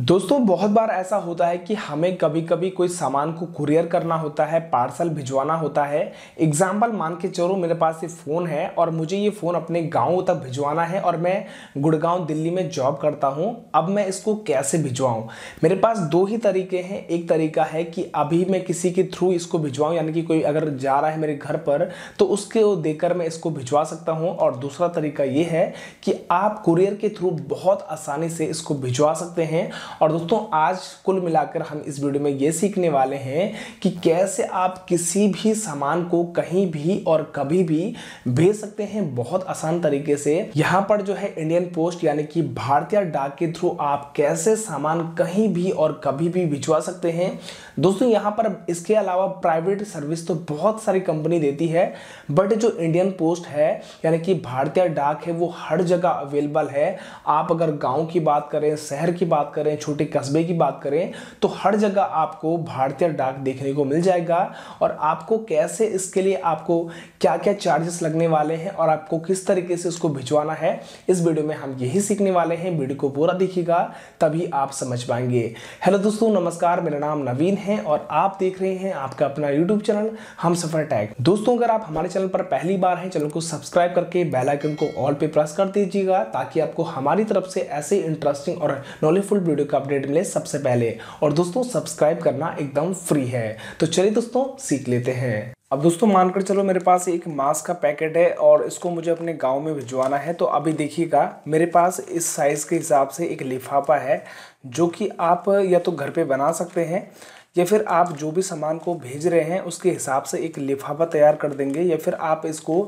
दोस्तों बहुत बार ऐसा होता है कि हमें कभी कभी कोई सामान को कुरियर करना होता है पार्सल भिजवाना होता है एग्जाम्पल मान के चलो मेरे पास ये फ़ोन है और मुझे ये फ़ोन अपने गांव तक भिजवाना है और मैं गुड़गांव दिल्ली में जॉब करता हूँ अब मैं इसको कैसे भिजवाऊँ मेरे पास दो ही तरीके हैं एक तरीका है कि अभी मैं किसी के थ्रू इसको भिजवाऊँ यानी कि कोई अगर जा रहा है मेरे घर पर तो उसके देकर मैं इसको भिजवा सकता हूँ और दूसरा तरीका ये है कि आप कुरियर के थ्रू बहुत आसानी से इसको भिजवा सकते हैं और दोस्तों आज कुल मिलाकर हम इस वीडियो में ये सीखने वाले हैं कि कैसे आप किसी भी सामान को कहीं भी और कभी भी भेज सकते हैं बहुत आसान तरीके से यहाँ पर जो है इंडियन पोस्ट यानी कि भारतीय डाक के थ्रू आप कैसे सामान कहीं भी और कभी भी भिजवा सकते हैं दोस्तों यहाँ पर इसके अलावा प्राइवेट सर्विस तो बहुत सारी कंपनी देती है बट जो इंडियन पोस्ट है यानी कि भारतीय डाक है वो हर जगह अवेलेबल है आप अगर गाँव की बात करें शहर की बात करें करें छोटे कस्बे की बात करें तो हर जगह आपको भारतीय डाक देखने को मिल जाएगा और आपको कैसे इसके लिए आपको क्या क्या चार्जेस लगने वाले हैं और आपको किस तरीके से उसको भिजवाना है इस वीडियो में हम यही सीखने वाले हैं वीडियो को पूरा देखिएगा तभी आप समझ पाएंगे हेलो दोस्तों नमस्कार मेरा नाम नवीन है और आप देख रहे हैं आपका अपना यूट्यूब चैनल हम सफर टैग दोस्तों अगर आप हमारे चैनल पर पहली बार हैं चैनल को सब्सक्राइब करके बेल आइकन को ऑल पे प्रेस कर दीजिएगा ताकि आपको हमारी तरफ से ऐसे इंटरेस्टिंग और नॉलेजफुल वीडियो वीडियो का अपडेट मिले सबसे पहले और दोस्तों सब्सक्राइब करना एकदम फ्री है तो चलिए दोस्तों सीख लेते हैं अब दोस्तों मानकर चलो मेरे पास एक मास्क का पैकेट है और इसको मुझे अपने गांव में भिजवाना है तो अभी देखिएगा मेरे पास इस साइज़ के हिसाब से एक लिफाफा है जो कि आप या तो घर पे बना सकते हैं या फिर आप जो भी सामान को भेज रहे हैं उसके हिसाब से एक लिफाफा तैयार कर देंगे या फिर आप इसको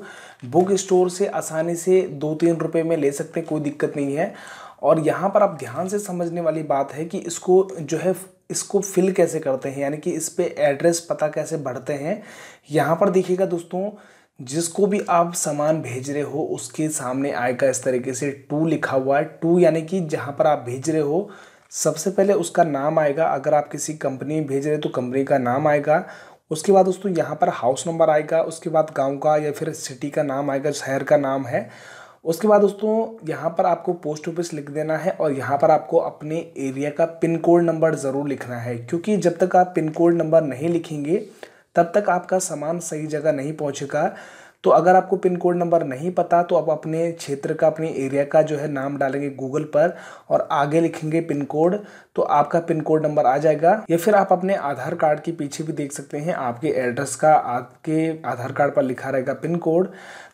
बुक स्टोर से आसानी से दो तीन रुपये में ले सकते हैं कोई दिक्कत नहीं है और यहाँ पर आप ध्यान से समझने वाली बात है कि इसको जो है इसको फिल कैसे करते हैं यानी कि इस पर एड्रेस पता कैसे बढ़ते हैं यहाँ पर देखिएगा दोस्तों जिसको भी आप सामान भेज रहे हो उसके सामने आएगा इस तरीके से टू लिखा हुआ है टू यानी कि जहाँ पर आप भेज रहे हो सबसे पहले उसका नाम आएगा अगर आप किसी कंपनी में भेज रहे हो तो कंपनी का नाम आएगा उसके बाद दोस्तों यहाँ पर हाउस नंबर आएगा उसके बाद गांव का या फिर सिटी का नाम आएगा शहर का नाम है उसके बाद दोस्तों यहाँ पर आपको पोस्ट ऑफिस लिख देना है और यहाँ पर आपको अपने एरिया का पिन कोड नंबर ज़रूर लिखना है क्योंकि जब तक आप पिन कोड नंबर नहीं लिखेंगे तब तक आपका सामान सही जगह नहीं पहुँचेगा तो अगर आपको पिन कोड नंबर नहीं पता तो आप अपने क्षेत्र का अपने एरिया का जो है नाम डालेंगे गूगल पर और आगे लिखेंगे पिन कोड तो आपका पिन कोड नंबर आ जाएगा या फिर आप अपने आधार कार्ड के पीछे भी देख सकते हैं आपके एड्रेस का आपके आधार कार्ड पर लिखा रहेगा पिन कोड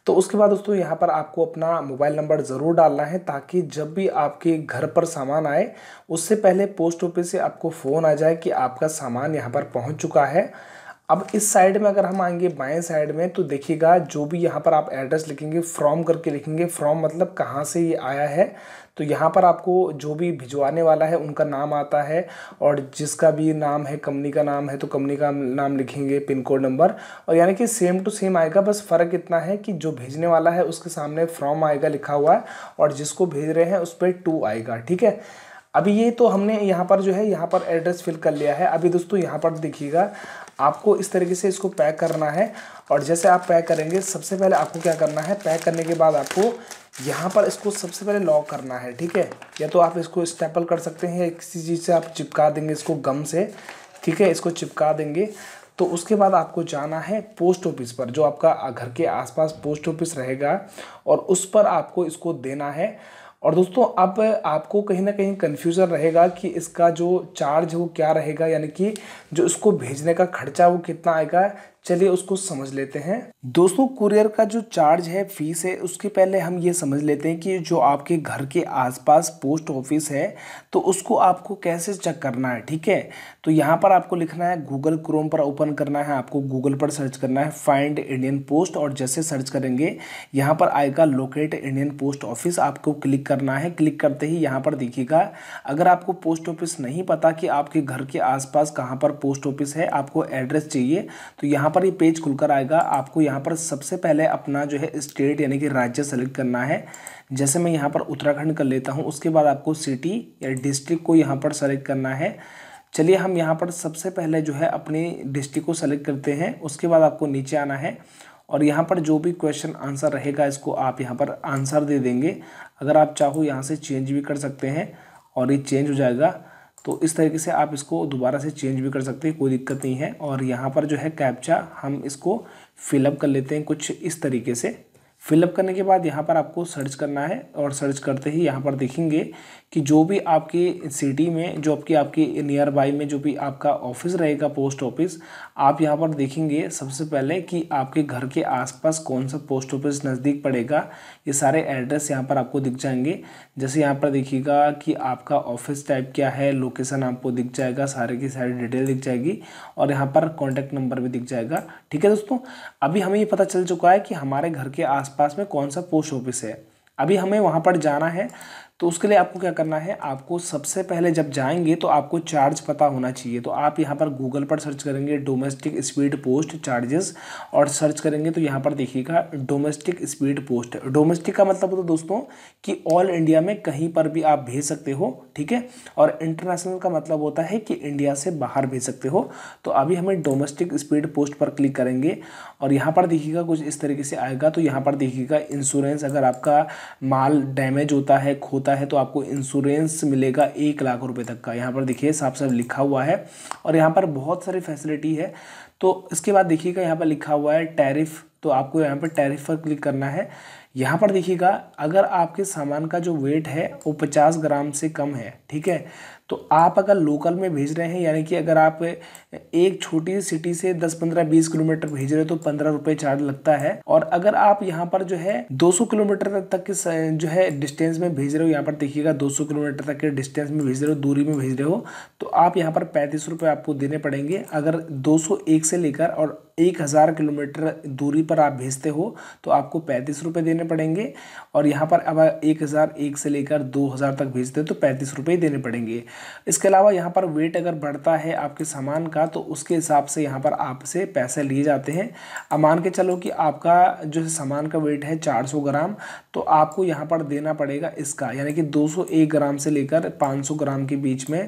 तो उसके बाद दोस्तों यहाँ पर आपको अपना मोबाइल नंबर ज़रूर डालना है ताकि जब भी आपके घर पर सामान आए उससे पहले पोस्ट ऑफिस से आपको फ़ोन आ जाए कि आपका सामान यहाँ पर पहुँच चुका है अब इस साइड में अगर हम आएंगे बाएं साइड में तो देखिएगा जो भी यहाँ पर आप एड्रेस लिखेंगे फ्रॉम करके लिखेंगे फ्रॉम मतलब कहाँ से ये आया है तो यहाँ पर आपको जो भी भिजवाने वाला है उनका नाम आता है और जिसका भी नाम है कंपनी का नाम है तो कंपनी का नाम लिखेंगे पिन कोड नंबर और यानी कि सेम टू सेम आएगा बस फ़र्क इतना है कि जो भेजने वाला है उसके सामने फ्रॉम आएगा लिखा हुआ है और जिसको भेज रहे हैं उस पर टू आएगा ठीक है अभी ये तो हमने यहाँ पर जो है यहाँ पर एड्रेस फिल कर लिया है अभी दोस्तों यहाँ पर देखिएगा आपको इस तरीके से इसको पैक करना है और जैसे आप पैक करेंगे सबसे पहले आपको क्या करना है पैक करने के बाद आपको यहाँ पर इसको सबसे पहले लॉक करना है ठीक है या तो आप इसको स्टेपल कर सकते हैं या किसी चीज़ से आप चिपका देंगे इसको गम से ठीक है इसको चिपका देंगे तो उसके बाद आपको जाना है पोस्ट ऑफिस पर जो आपका घर के आसपास पोस्ट ऑफिस रहेगा और उस पर आपको इसको देना है और दोस्तों अब आपको कहीं ना कहीं कन्फ्यूज़न रहेगा कि इसका जो चार्ज है वो क्या रहेगा यानी कि जो इसको भेजने का खर्चा वो कितना आएगा चलिए उसको समझ लेते हैं दोस्तों कुरियर का जो चार्ज है फीस है उसके पहले हम ये समझ लेते हैं कि जो आपके घर के आसपास पोस्ट ऑफिस है तो उसको आपको कैसे चेक करना है ठीक है तो यहाँ पर आपको लिखना है गूगल क्रोम पर ओपन करना है आपको गूगल पर सर्च करना है फाइंड इंडियन पोस्ट और जैसे सर्च करेंगे यहाँ पर आएगा लोकेट इंडियन पोस्ट ऑफिस आपको क्लिक करना है क्लिक करते ही यहाँ पर दिखेगा अगर आपको पोस्ट ऑफिस नहीं पता कि आपके घर के आसपास कहाँ पर पोस्ट ऑफिस है आपको एड्रेस चाहिए तो यहाँ पर ये पेज खुलकर आएगा आपको यहाँ पर सबसे पहले अपना जो है स्टेट यानी कि राज्य सेलेक्ट करना है जैसे मैं यहाँ पर उत्तराखंड कर लेता हूँ उसके बाद आपको सिटी या डिस्ट्रिक्ट को यहाँ पर सेलेक्ट करना है चलिए हम यहाँ पर सबसे पहले जो है अपने डिस्ट्रिक्ट को सेलेक्ट करते हैं उसके बाद आपको नीचे आना है और यहाँ पर जो भी क्वेश्चन आंसर रहेगा इसको आप यहाँ पर आंसर दे देंगे अगर आप चाहो यहाँ से चेंज भी कर सकते हैं और ये चेंज हो जाएगा तो इस तरीके से आप इसको दोबारा से चेंज भी कर सकते हैं कोई दिक्कत नहीं है और यहाँ पर जो है कैप्चा हम इसको फिलअप कर लेते हैं कुछ इस तरीके से फिलअप करने के बाद यहाँ पर आपको सर्च करना है और सर्च करते ही यहाँ पर देखेंगे कि जो भी आपके सिटी में जो आपकी आपकी नियर बाई में जो भी आपका ऑफिस रहेगा पोस्ट ऑफिस आप यहाँ पर देखेंगे सबसे पहले कि आपके घर के आसपास कौन सा पोस्ट ऑफिस नज़दीक पड़ेगा ये सारे एड्रेस यहाँ पर आपको दिख जाएंगे जैसे यहाँ पर देखिएगा कि आपका ऑफिस टाइप क्या है लोकेसन आपको दिख जाएगा सारे की सारी डिटेल दिख जाएगी और यहाँ पर कॉन्टैक्ट नंबर भी दिख जाएगा ठीक है दोस्तों अभी हमें ये पता चल चुका है कि हमारे घर के आस आसपास में कौन सा पोस्ट ऑफिस है अभी हमें वहाँ पर जाना है तो उसके लिए आपको क्या करना है आपको सबसे पहले जब जाएंगे तो आपको चार्ज पता होना चाहिए तो आप यहाँ पर गूगल पर सर्च करेंगे डोमेस्टिक स्पीड पोस्ट चार्जेस और सर्च करेंगे तो यहाँ पर देखिएगा डोमेस्टिक स्पीड पोस्ट डोमेस्टिक का मतलब होता है दोस्तों कि ऑल इंडिया में कहीं पर भी आप भेज सकते हो ठीक है और इंटरनेशनल का मतलब होता है कि इंडिया से बाहर भेज सकते हो तो अभी हमें डोमेस्टिक स्पीड पोस्ट पर क्लिक करेंगे और यहाँ पर देखिएगा कुछ इस तरीके से आएगा तो यहाँ पर देखिएगा इंश्योरेंस अगर आपका माल डैमेज होता है खोता होता है तो आपको इंश्योरेंस मिलेगा एक लाख रुपए तक का यहाँ पर देखिए साफ साफ लिखा हुआ है और यहाँ पर बहुत सारी फैसिलिटी है तो इसके बाद देखिएगा यहाँ पर लिखा हुआ है टैरिफ तो आपको यहाँ पर टैरिफ पर क्लिक करना है यहाँ पर देखिएगा अगर आपके सामान का जो वेट है वो पचास ग्राम से कम है ठीक है तो आप अगर लोकल में भेज रहे हैं यानी कि अगर आप एक छोटी सिटी से दस पंद्रह बीस किलोमीटर भेज रहे हो तो पंद्रह रुपये चार्ज लगता है और अगर आप यहाँ पर जो है दो सौ किलोमीटर तक के जो है डिस्टेंस में भेज रहे हो यहाँ पर देखिएगा दो सौ किलोमीटर तक के डिस्टेंस में भेज रहे हो दूरी में भेज रहे हो तो आप यहाँ पर पैंतीस आपको देने पड़ेंगे अगर दो सौ एक से लेकर और एक हज़ार किलोमीटर दूरी पर आप भेजते हो तो आपको पैंतीस रुपये देने देने पड़ेंगे और यहाँ पर अब एक हज़ार एक से लेकर दो हज़ार तक भेजते हैं तो पैंतीस रुपये देने पड़ेंगे इसके अलावा यहाँ पर वेट अगर बढ़ता है आपके सामान का तो उसके हिसाब से यहाँ पर आपसे पैसे लिए जाते हैं अब मान के चलो कि आपका जो सामान का वेट है चार सौ ग्राम तो आपको यहाँ पर देना पड़ेगा इसका यानी कि दो सौ एक ग्राम से लेकर पाँच सौ ग्राम के बीच में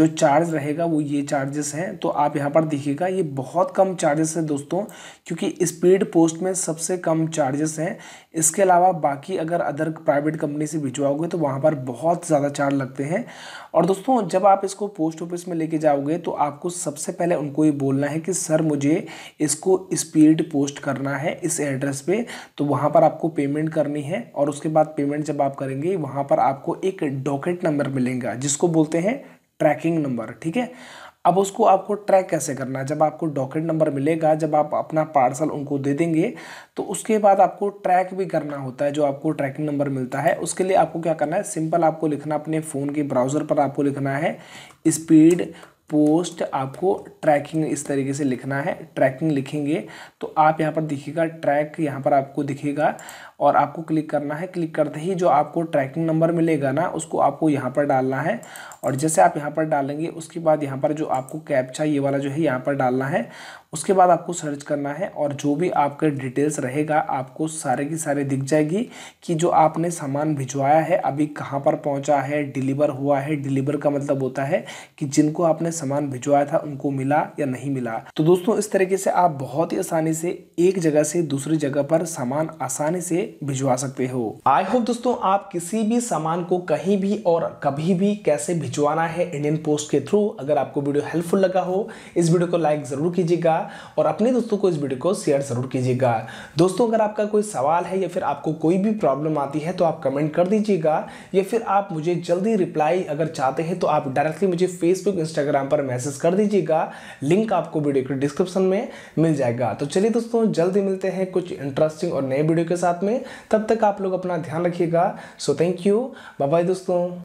जो चार्ज रहेगा वो ये चार्जेस हैं तो आप यहाँ पर देखिएगा ये बहुत कम चार्जेस है दोस्तों क्योंकि स्पीड पोस्ट में सबसे कम चार्जेस हैं इस इसके अलावा बाकी अगर अदर प्राइवेट कंपनी से भिजवाओगे तो वहाँ पर बहुत ज़्यादा चार्ज लगते हैं और दोस्तों जब आप इसको पोस्ट ऑफिस में लेके जाओगे तो आपको सबसे पहले उनको ये बोलना है कि सर मुझे इसको स्पीड पोस्ट करना है इस एड्रेस पे तो वहाँ पर आपको पेमेंट करनी है और उसके बाद पेमेंट जब आप करेंगे वहाँ पर आपको एक डॉकेट नंबर मिलेगा जिसको बोलते हैं ट्रैकिंग नंबर ठीक है अब उसको आपको ट्रैक कैसे करना है जब आपको डॉकेट नंबर मिलेगा जब आप अपना पार्सल उनको दे देंगे तो उसके बाद आपको ट्रैक भी करना होता है जो आपको ट्रैकिंग नंबर मिलता है उसके लिए आपको क्या करना है सिंपल आपको लिखना अपने फ़ोन के ब्राउज़र पर आपको लिखना है स्पीड पोस्ट आपको ट्रैकिंग इस तरीके से लिखना है ट्रैकिंग लिखेंगे तो आप यहाँ पर दिखेगा ट्रैक यहाँ पर आपको दिखेगा और आपको क्लिक करना है क्लिक करते ही जो आपको ट्रैकिंग नंबर मिलेगा ना उसको आपको यहाँ पर डालना है और जैसे आप यहाँ पर डालेंगे उसके बाद यहाँ पर जो आपको कैप्चा ये वाला जो है यहाँ पर डालना है उसके बाद आपको सर्च करना है और जो भी आपके डिटेल्स रहेगा आपको सारे की सारे दिख जाएगी कि जो आपने सामान भिजवाया है अभी कहाँ पर पहुँचा है डिलीवर हुआ है डिलीवर का मतलब होता है कि जिनको आपने सामान भिजवाया था उनको मिला या नहीं मिला तो दोस्तों इस तरीके से आप बहुत ही आसानी से एक जगह से दूसरी जगह पर सामान आसानी से भिजवा सकते हो आई होप दोस्तों आप किसी भी सामान को कहीं भी और कभी भी कैसे भिजवाना है इंडियन पोस्ट के थ्रू अगर आपको वीडियो हेल्पफुल लगा हो इस वीडियो को लाइक ज़रूर कीजिएगा और अपने दोस्तों को इस वीडियो को शेयर ज़रूर कीजिएगा दोस्तों अगर आपका कोई सवाल है या फिर आपको कोई भी प्रॉब्लम आती है तो आप कमेंट कर दीजिएगा या फिर आप मुझे जल्दी रिप्लाई अगर चाहते हैं तो आप डायरेक्टली मुझे फेसबुक इंस्टाग्राम पर मैसेज कर दीजिएगा लिंक आपको वीडियो के डिस्क्रिप्शन में मिल जाएगा तो चलिए दोस्तों जल्दी मिलते हैं कुछ इंटरेस्टिंग और नए वीडियो के साथ में तब तक आप लोग अपना ध्यान रखिएगा सो थैंक यू बाय दोस्तों